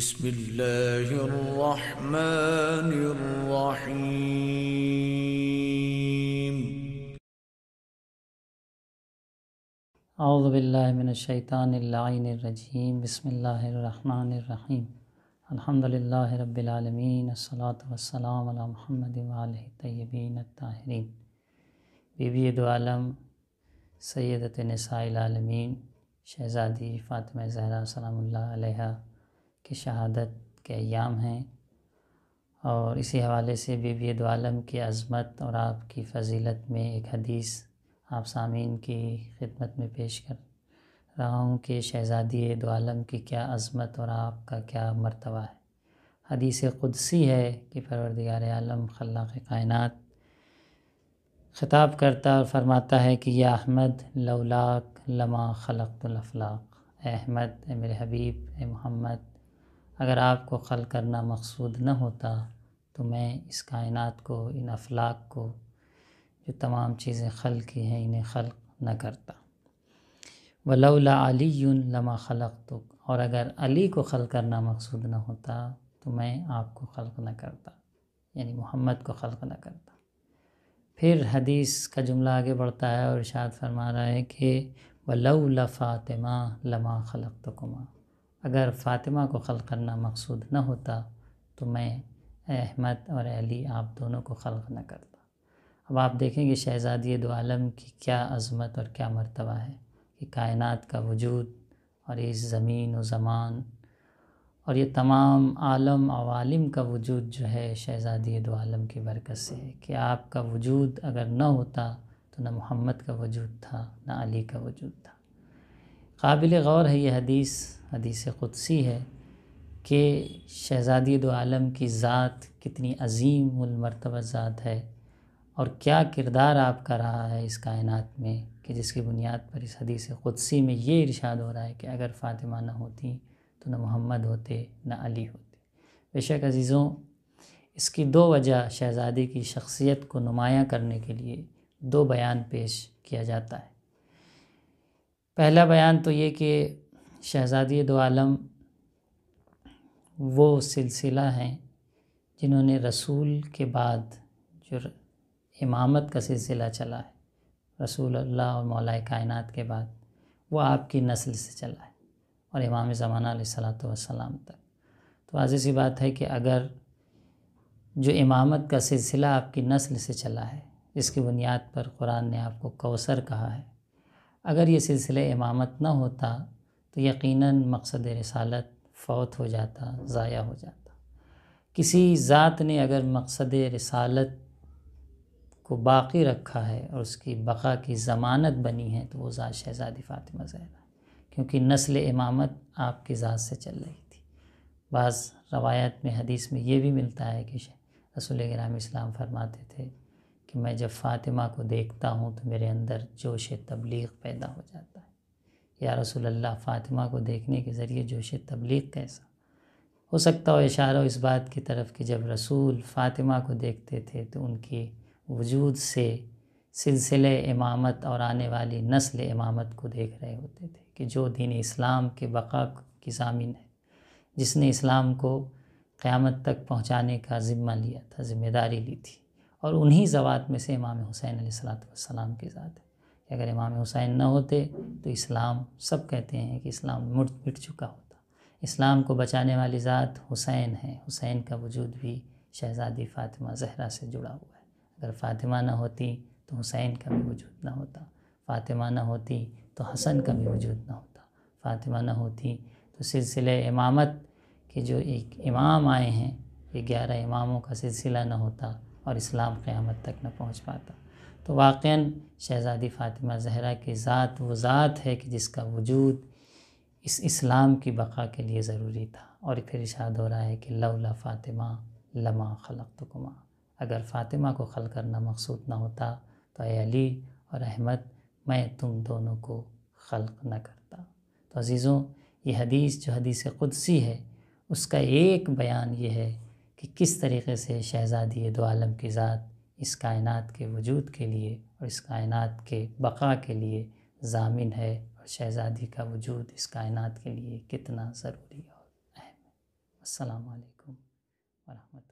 بسم الله الرحمن الرحيم أعوذ بالله من الشيطان اللعين الرجيم بسم الله الرحمن الرحيم الحمد لله رب العالمين الصلاة والسلام على محمد وآله الطيبين الطاهرين بيبي دو عالم سيدة نساء العالمين شهزادي فاطمة زہرا سلام الله عليها की शहादत के अयाम हैं और इसी हवाले से बीबी दालम की अज़मत और आपकी फ़जीलत में एक हदीस आप सामीन की खिदमत में पेश कर रहा हूँ कि शहज़ादी दालम की क्या अज़मत और आपका क्या मरतबा है हदीस खुदसी है कि परवरदिगार आलम खल्ला कायनत ख़िताब करता और फरमाता है कि यह अहमद लौलाक लमा खलक अहमद ए मेरे हबीब ए मोहम्मद अगर आपको खल करना मकसूद न होता तो मैं इस कायनात को इन अफलाक को जो तमाम चीज़ें खल की हैं इन्हें खल न करता वलौला अली लमा खलक तो और अगर अली को खल करना मकसूद न होता तो मैं आपको खल्क न करता यानी मोहम्मद को खल न करता फिर हदीस का जुमला आगे बढ़ता है और इशाद फरमा रहा है कि वलौला फ़ातिमा लमा खलक तो कुमा अगर फ़ातिमा को खल करना मकसूद न होता तो मैं अहमद और अली आप दोनों को खल न करता अब आप देखेंगे शहज़ादी दो आलम की क्या अज़मत और क्या मरतबा है कि कायनात का वजूद और इस ज़मीन व ज़मान और ये तमाम आलम अवालम का वजूद जो है शहज़ादी दो आलम की बरकत से है कि आपका वजूद अगर न होता तो ना मोहम्मद का वजूद था ना अली का वजूद था काबिल गौर है यह हदीस हदीस खुदसी है कि शहज़ादी दो आलम की ज़ात कितनी अजीम उलमरतबा ज़ात है और क्या किरदार आपका रहा है इस कायनात में कि जिसकी बुनियाद पर इस हदीस खुदसी में ये इरशाद हो रहा है कि अगर फ़ातिमा ना होती तो न मोहम्मद होते न अली होते बेशक अज़ीज़ों इसकी दो वजह शहज़ादी की शख्सियत को नुमायाँ करने के लिए दो बयान पेश किया जाता है पहला बयान तो ये कि शहज़ादी दो आलम वो सिलसिला हैं जिन्होंने रसूल के बाद जो इमामत का सिलसिला चला है रसूल अल्लाह और मौलाए कायनात के बाद वो आपकी नस्ल से चला है और इमाम ज़माना सलाम तक तो वाज सी बात है कि अगर जो इमामत का सिलसिला आपकी नस्ल से चला है जिसकी बुनियाद पर कुरान ने आपको कौसर कहा है अगर ये सिलसिले इमामत ना होता तो यकीनन मकसद रसालत फ़ौत हो जाता ज़ाया हो जाता किसी ज़ात ने अगर मकसद रसालत को बाकी रखा है और उसकी बका की ज़मानत बनी है तो वो ज़ात शहज़ादी फ़ातिमा जहरा क्योंकि नस्ल इमामत आपकी ज़ात से चल रही थी बाज़ रवायत में हदीस में ये भी मिलता है कि रसूल ग्राम इस्लाम फरमाते थे कि मैं जब फ़ातिमा को देखता हूँ तो मेरे अंदर जोश तबलीग पैदा हो जाता है या रसूल अल्लाह फ़ातिमा को देखने के ज़रिए जोश तबलीग कैसा हो सकता हो इशारा इस बात की तरफ कि जब रसूल फ़ातिमा को देखते थे तो उनके वजूद से सिलसिले इमामत और आने वाली नस्ल इमामत को देख रहे होते थे कि जो दीन इस्लाम के बका की सामिन है जिसने इस्लाम को क़्यामत तक पहुँचाने का ज़िम्मा लिया था ज़िम्मेदारी ली थी और उन्हीं ज़वात में से इमाम हुसैन सलाम की ज़ात है कि अगर इमाम हुसैन न होते तो इस्लाम सब कहते हैं कि इस्लाम मुड़ मिट चुका होता इस्लाम को बचाने वाली ज़ात हुसैन है हुसैन का वजूद भी शहज़ादी फ़ातिमा जहरा से जुड़ा हुआ है अगर फ़ातिमा ना होती तो हुसैन का भी वजूद ना होता फ़ातिमा ना होती तो हसन का भी वजूद ना होता फ़ातिमा ना होती तो सिलसिले इमामत के जो एक इमाम आए हैं ये ग्यारह इमामों का सिलसिला ना होता और इस्लाम क़्यामत तक न पहुँच पाता तो वाक़ शहज़ादी फ़ातिमा जहरा की ज़ात वो ज़ात है कि जिसका वजूद इस इस्लाम की बका के लिए ज़रूरी था और फिर इशाद हो रहा है कि लौला फ़ातिमा लमा खलक तो कुमा अगर फ़ातिमा को खल करना मकसूद ना होता तो अली और अहमद मैं तुम दोनों को खल्क न करता तो अज़ीज़ों ये हदीस जो हदीस ख़ुदसी है उसका एक बयान ये है कि किस तरीके से शहज़ादी दो आलम की ज़ात इस कायनात के वजूद के लिए और इस कायनात के बका के लिए जामिन है और शहज़ादी का वजूद इस कायनात के लिए कितना ज़रूरी और अहम है असलकम वरहमत